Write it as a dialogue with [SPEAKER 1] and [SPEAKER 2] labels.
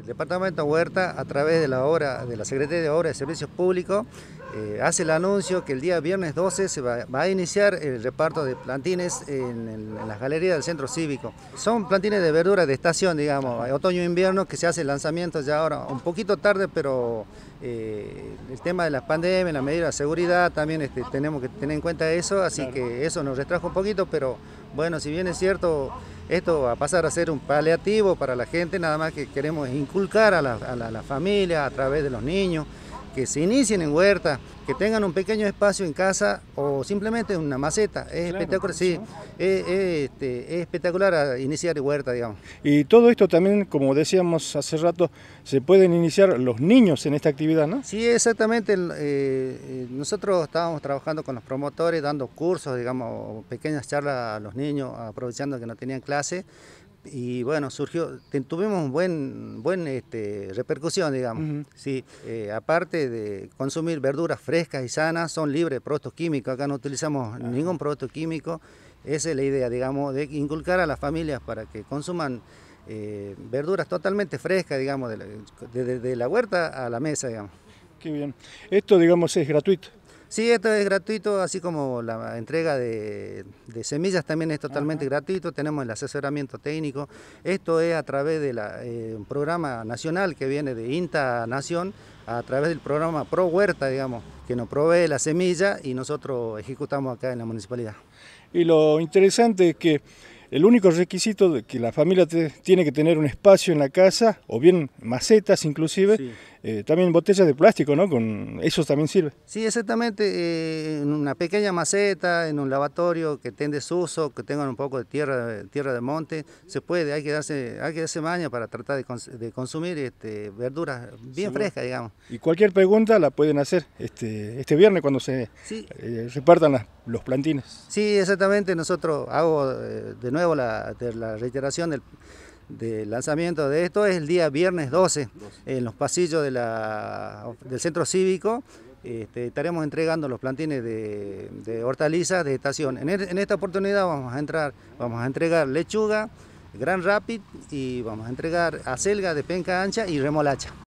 [SPEAKER 1] El Departamento Huerta, a través de la, obra, de la Secretaría de Obras y Servicios Públicos, eh, hace el anuncio que el día viernes 12 se va, a iniciar el reparto de plantines en, las galerías del centro cívico. Son plantines de verduras de estación, digamos, otoño-invierno, e que se hace el lanzamiento ya ahora un poquito tarde, pero eh, el tema de la pandemia, la medida de seguridad, también este, tenemos que tener en cuenta eso, así que eso nos retrajo un poquito, pero bueno, si bien es cierto... Esto va a pasar a ser un paliativo para la gente, nada más que queremos inculcar a la, a familia a través de los niños que se inicien en huerta, tengan un pequeño espacio en casa o simplemente una maceta. Es espectacular, sí, este, es, espectacular iniciar huerta, digamos. Y todo esto también, como decíamos hace rato, se pueden iniciar los niños en esta actividad, ¿no? Sí, exactamente. Eh, eh, nosotros estábamos trabajando con los promotores, dando cursos, digamos, pequeñas charlas a los niños, aprovechando que no tenían clase y bueno, surgió, tuvimos un buen, buen este, repercusión, digamos. si eh, aparte de consumir verduras frescas, frescas y sanas, son libres de productos químicos, acá no utilizamos ningún producto químico. Esa es la idea, digamos, de inculcar a las familias para que consuman eh, verduras totalmente frescas, digamos, desde la, la huerta a la mesa, digamos. Qué bien. Esto, digamos, es gratuito. Sí, esto es gratuito, así como la entrega de, semillas también es totalmente gratuito, tenemos el asesoramiento técnico, esto es a través de eh, un programa nacional que viene de INTA Nación, a través del programa Pro Huerta, digamos, que nos provee la semilla y nosotros ejecutamos acá en la municipalidad.
[SPEAKER 2] Y lo interesante es que el único requisito de que la familia tiene que tener un espacio en la casa, o bien macetas inclusive, eh, también botellas de plástico, ¿no? Con eso también sirve.
[SPEAKER 1] Sí, exactamente. Eh, en una pequeña maceta, en un lavatorio que esté en desuso, que tengan un poco de tierra, tierra de monte, se puede. Hay que darse, hay que darse maña para tratar de, consumir este, verduras bien frescas, digamos.
[SPEAKER 2] Y cualquier pregunta la pueden hacer este, este viernes cuando se eh, repartan los plantines. Sí,
[SPEAKER 1] exactamente. Nosotros hago de nuevo la, la reiteración del del lanzamiento de esto es el día viernes 12, en los pasillos del centro cívico. Este, estaremos entregando los plantines de, hortalizas de estación. Er, en, esta oportunidad vamos a, entrar, vamos a entregar lechuga, gran rapid y vamos a entregar acelga de penca ancha y remolacha.